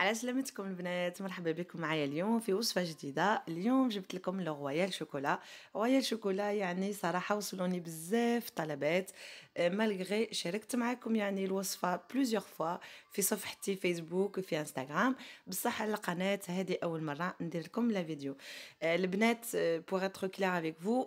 على سلامتكم البنات مرحبا بكم معايا اليوم في وصفه جديده اليوم جبت لكم لو رويال شوكولا رويال شوكولا يعني صراحه وصلوني بزاف طلبات أه، مالغري شاركت معكم يعني الوصفه بلوزيغ فوا في صفحتي فيسبوك وفي انستغرام بصح على القناه هذه اول مره ندير لكم لا فيديو أه، البنات بوغ اتر كلير افيك فو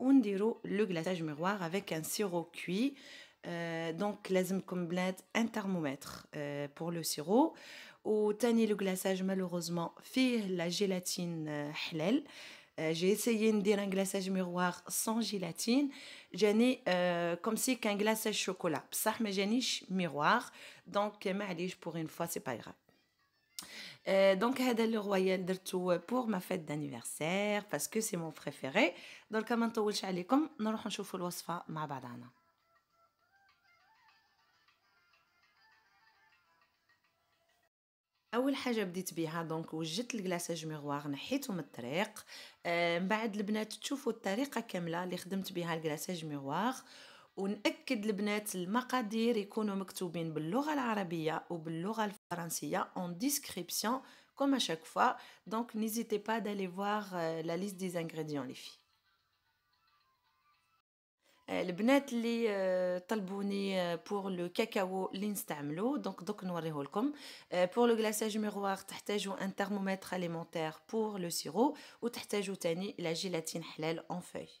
On le le glaçage miroir avec un sirop cuit, euh, donc لازمكم بلاد un thermomètre pour le sirop وتاني le glaçage malheureusement فيه la gélatine euh, euh, j'ai essayé de dire un glaçage miroir sans gélatine. J'ai comme si qu'un glaçage chocolat. Ça, mais miroir. Donc, pour une fois, c'est pas grave. دونك هذا لو رويال درتو بور ما فات دانيفرسير باسكو سي مون بريفيري دونك ما نطولش عليكم نروحو نشوفو الوصفه مع بعضنا اول حاجه بديت بها دونك وجدت الكلاصاج ميغوار نحيته آه، من الطريق من آه بعد البنات تشوفوا الطريقه كامله اللي خدمت بها الكلاصاج ميغوار ou un les de l'ebnet, sont de l'oral arabie ou l'oral faransiya en description, comme à chaque fois. Donc, n'hésitez pas à aller voir euh, la liste des ingrédients, les filles. Euh, l'ebnet, l'étalbouni euh, pour le cacao, l'instamlo, donc donc donc noir et holcom. Pour le glaçage miroir, t'ajoutes un thermomètre alimentaire pour le sirop ou t'ajoutes la gélatine halal en feuilles.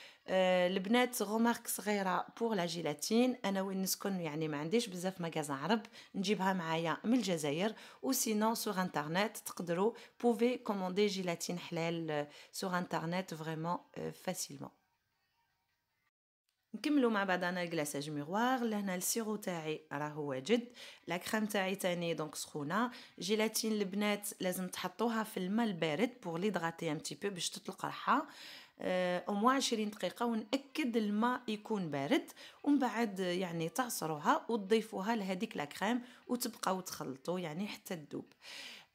آه، البنات غومارك صغيره بور لا جيلاتين انا وين نسكن يعني ما عنديش بزاف مغازا عرب نجيبها معايا من الجزائر او سينو سوغ انترنت تقدروا بوفي كوموندي جيلاتين حلال سوغ انترنت فريمون فاسيلمون نكملو مع بعضنا الكلاساج ميغوار لهنا السيرو تاعي راهو واجد لا كريم تاعي تاني دونك سخونه جيلاتين البنات لازم تحطوها في الماء البارد بور ليدغاتي ان تي بو باش تطلق ريحها او موا 20 دقيقه ونأكد الماء يكون بارد ومن بعد يعني تعصروها وتضيفوها لهذيك لا كريم وتبقاو تخلطوا يعني حتى تذوب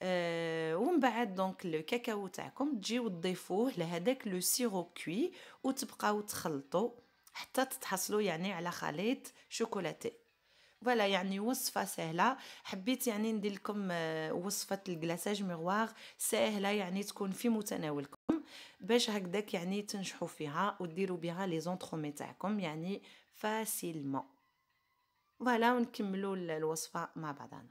أه ومن بعد دونك الكاكاو تاعكم تجيو تضيفوه لهذاك لو سيرو كوي وتبقاو تخلطوا حتى تتحصلوا يعني على خليط شوكولاتي فوالا يعني وصفه سهله حبيت يعني ندير لكم آه، وصفه الكلاساج ميغوار سهله يعني تكون في متناولكم باش هكداك يعني تنجحوا فيها وديروا بها لي زونترومي تاعكم يعني فاسيلمون فوالا ونكملوا الوصفه مع بعضنا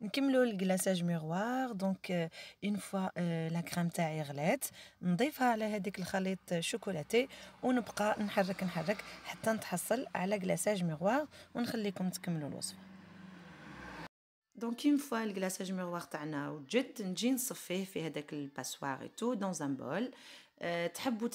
نكملو الكلاساج ميغوار دونك اون فوا لا كريم تاعي غلات نضيفها على هذيك الخليط شوكولاتي ونبقى نحرك نحرك حتى نتحصل على كلاساج ميغوار ونخليكم تكملوا الوصفه Donc une fois le glaçage miroir au vertagne, on jette jeans suffit fait avec le passoir et tout dans un bol. Euh, T'as beau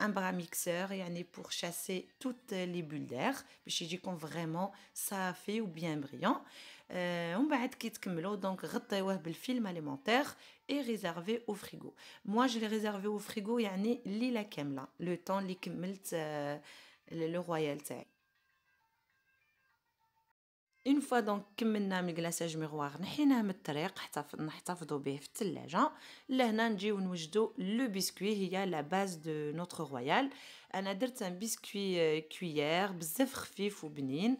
un bras mixeur, et pour chasser toutes les bulles d'air. Puis je dit qu'on vraiment ça fait ou bien brillant. On va être kit melo donc recouvert le film alimentaire et réservé au frigo. Moi je l'ai réservé au frigo et il est là le temps l'icmelt euh, le tech اون فوا دونك كملنا من كلاصاج ميغوار نحيناه من الطريق حتى نحتفظوا به في الثلاجه لهنا نجيو نوجدو لو بيسكوي هي لا باز دو نوتر رويال انا درت ان بيسكوي كويير بزاف خفيف وبنين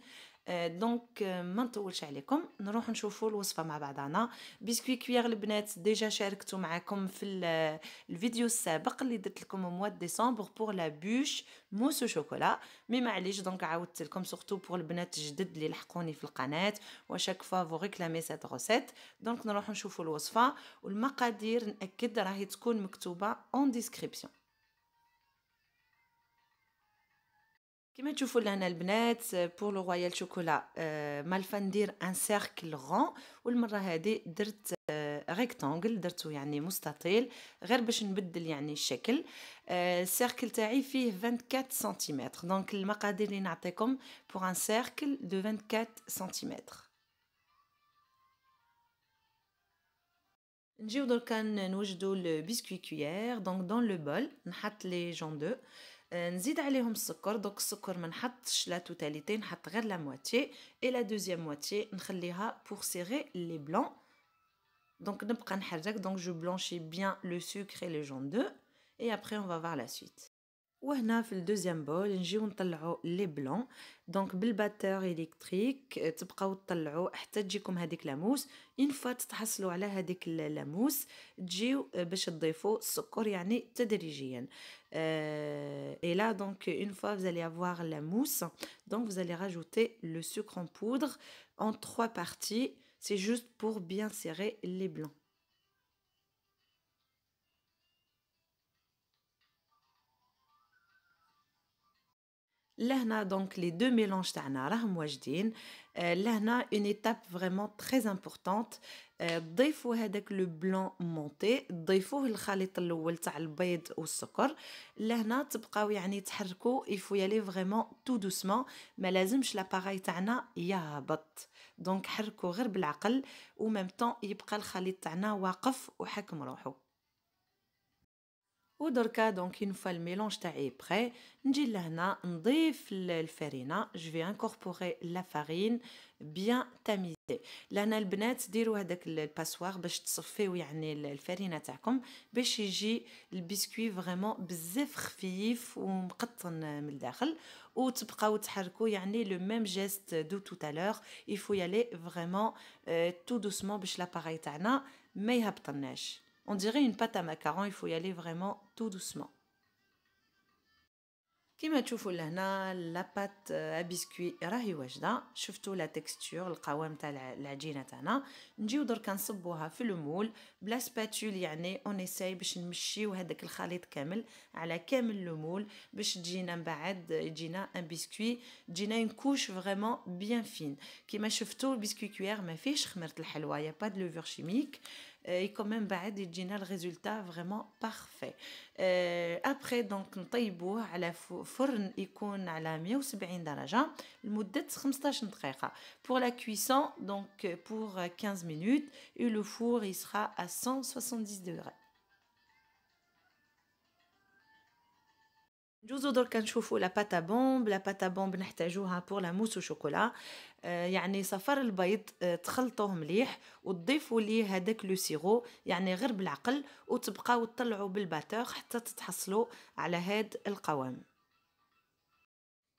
آه، دونك آه، ما نطولش عليكم نروح نشوفوا الوصفه مع بعضنا بسكوي كوير البنات ديجا شاركته معكم في آه، الفيديو السابق اللي درت لكم موا ديسمبر بور لا بوش موس شوكولا مي معليش دونك عاودت لكم سورتو بور البنات الجدد اللي لحقوني في القناه وشاك فوا فو ريكلامي سيت غوسيت دونك نروح نشوفوا الوصفه والمقادير ناكد راهي تكون مكتوبه اون ديسكريبسيون كما تشوفوا لهنا البنات بور لو رويال شوكولا مالفا ندير ان سيركل غون والمره هذه درت ريكتانغل آه، درتو يعني مستطيل غير باش نبدل يعني الشكل السيركل آه، تاعي فيه 24 سنتيمتر دونك المقادير اللي نعطيكم بور ان سيركل دو 24 سنتيمتر نجيو دركا نوجدو بيسكوي كويير دونك دون لو بول نحط لي جون دو on euh, n'زيد عليهم le sucre donc le sucre on n'hatte pas 3/2 on hatte que la moitié et la deuxième moitié on la خليها pour serrer les blancs donc donc je blanchis bien le sucre et les jaunes d'œufs. et après on va voir la suite et là, dans le deuxième bol, les blancs. Donc, le batteur électrique, tu peux enlever le blanc, une fois que vous blanc, la mousse faire vous blanc, tu le sucre en poudre le sucre, cest juste pour bien serrer les blancs لهنا دونك لي دو ميلونج تاعنا راهم واجدين آه، لهنا اون ايتاب فريمون تري امبورطونت ضيفوا هذاك لو بلون مونتي ضيفوه الخليط الاول تاع البيض والسكر لهنا تبقاو يعني تحركوا يفو يالي فريمون تو دوسمون ما لازمش لاباراي تاعنا يهبط دونك حركوا غير بالعقل وميم طون يبقى الخليط تاعنا واقف وحكم روحو ودركا دونك اون فوا الميلونج تاعي بري نجي لهنا نضيف الفرينه جو في انكوربوري لا فارين بيان تاميزي لهنا البنات ديروا هذاك الباسوار باش تصفيو يعني الفرينه تاعكم باش يجي البسكوي فريمون بزاف خفيف ومقطن من الداخل وتبقاو تحركوا يعني لو ميم دو باش تاعنا ما يهبطناش On dirait une pâte à macarons. il faut y aller vraiment tout doucement. كما تشوفوا لهنا لاباط بسكوي راهي واجده شفتوا لا تيكستور القوام تاع العجينه تاعنا نجيو درك نصبوها في المول بلا سباتول يعني اون اساي باش نمشيو هذاك الخليط كامل على كامل المول باش تجينا من بعد يجينا ان بسكوي تجينا ان كوش فريمون بيان فين كما شفتوا البسكوي كوير ما فيهش خمره الحلوى يا با دو لوفور شيميك et euh, quand même بعد يجينا le résultat vraiment parfait euh, après donc نطيبوه على فرن يكون على 170 درجة de 15 minutes. pour la cuisson donc pour 15 minutes et le four il sera à 170 degrés جوزو درك نشوفوا لا باتا بومب لا باتا بومب نحتاجوها بور لا موس شوكولا آه يعني صفر البيض آه، تخلطوه مليح وتضيفوا ليه هذاك لو سيرو يعني غير بالعقل وتبقاو تطلعوا بالباتور حتى تتحصلوا على هاد القوام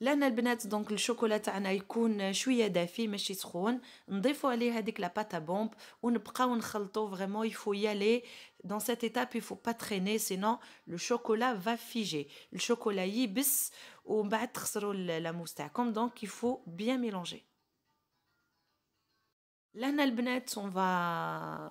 Lana les بنات donc le chocolat تاعنا يكون شويه dافئ mais pas chaud on نضيفو عليه هذيك la pâte à bombe و نبقاو نخلطو vraiment il faut y aller dans cette étape il faut pas traîner sinon le chocolat va figer le chocolat y bse au من بعد la mousse comme donc il faut bien mélanger Lana les بنات va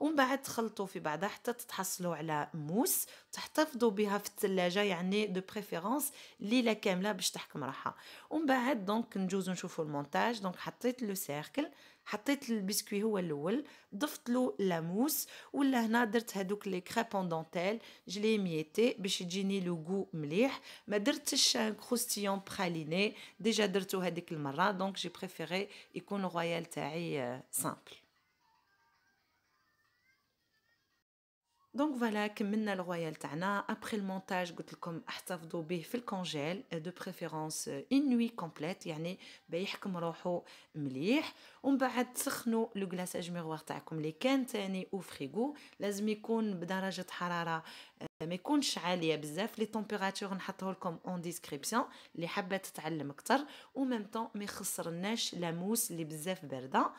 ومن بعد تخلطوا في بعضها حتى تتحصلوا على موس تحتفظوا بها في الثلاجه يعني دو بريفيرونس ليله كامله باش تحكم راحة ومن بعد دونك نجوزو نشوفوا المونتاج دونك حطيت لو سيركل حطيت البسكوي هو الاول ضفت له لاموس ولا هنا درت هذوك لي كريبون دونتيل جلي ميتي باش يجيني لو غو مليح ما درتش كروستيون بخاليني ديجا درتو هذيك المره دونك جي بريفيري يكون رويال تاعي سامبل آه، دونك فوالا كملنا الرويال تاعنا ابري المونتاج قلت لكم احتفظوا به في الكونجيل دو بريفيرونس اون نوي كومبليت يعني بيحكم روحو مليح ومن بعد تسخنوا لو غلاساج ميغوار تاعكم اللي كان تاني او فريغو لازم يكون بدرجه حراره آه، ما يكونش عاليه بزاف لي تمبيراتور نحطه لكم اون ديسكريبسيون اللي حابه تتعلم اكثر وميم طون ما يخسرناش لاموس اللي بزاف بارده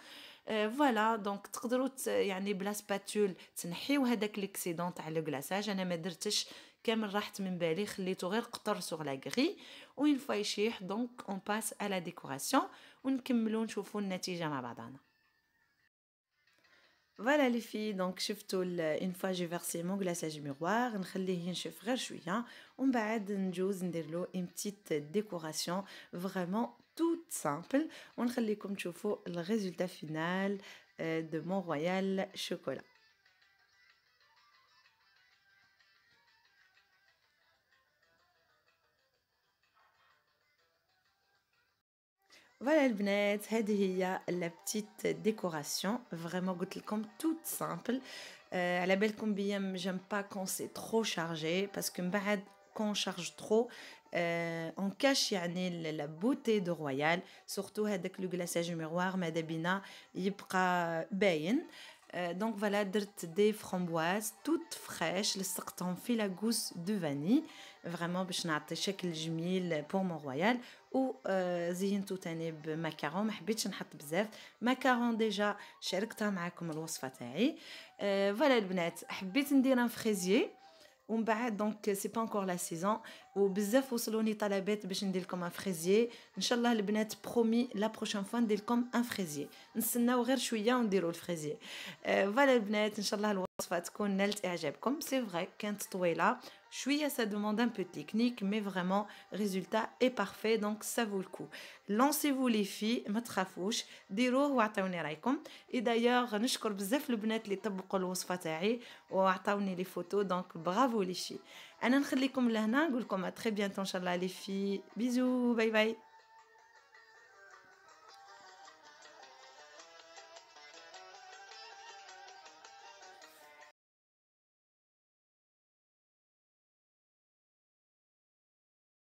فوالا دونك تقدروا يعني بلا سباتول تنحيو هذاك ليكسيدون تاع لو كلاصاج انا ما درتش كامل راحت من بالي خليته غير قطر سوغ لا غري وين فوا يشيح دونك اون باس على لا ديكوراسيون ونكملو نشوفو النتيجه مع بعضنا Voilà les filles, donc شفتوا une fois j'ai versé mon glaçage miroir, نخليه ينشف غير شويه ومن بعد نجوز ندير له une petite décoration vraiment tout simple. On comme chauffe le résultat final euh, de mon royal chocolat. Voilà les Et il y la petite décoration, vraiment comme toute simple. Euh, à la belle combien j'aime pas quand c'est trop chargé parce que quand on charge trop, euh, on cache à n'importe quelle beauté de Royal, surtout avec le glaçage du miroir, mais de Bina, il est prêt à Donc voilà des framboises toutes fraîches, les sortes fil à goût de vanille, vraiment pour que je ne puisse pas de chèque pour mon Royal. Ou vous euh, avez tout un macaron, macaron déjà, Je chère Tamac, comme la rose fataille. Euh, voilà les lunettes, je vais vous dire un fraisier on bat donc que c'est pas encore la saison ou bizet forcément il est à la bête bizet comme un fraisier inshallah le bennet promis la prochaine fois, de l'homme comme un fraisier inshallah bizet promet la prochaine fin de comme un fraisier Voilà, le bennet inshallah le comme c'est vrai qu'en tout est là je suis à sa demande un peu technique mais vraiment le résultat est parfait donc ça vaut le coup lancez vous les filles m'a trafouche des roues ou à et d'ailleurs nous chorons ce fouet les toboggolos fataires ou à les photos donc bravo les filles. à la fin de la journée très bientôt les filles bisous bye bye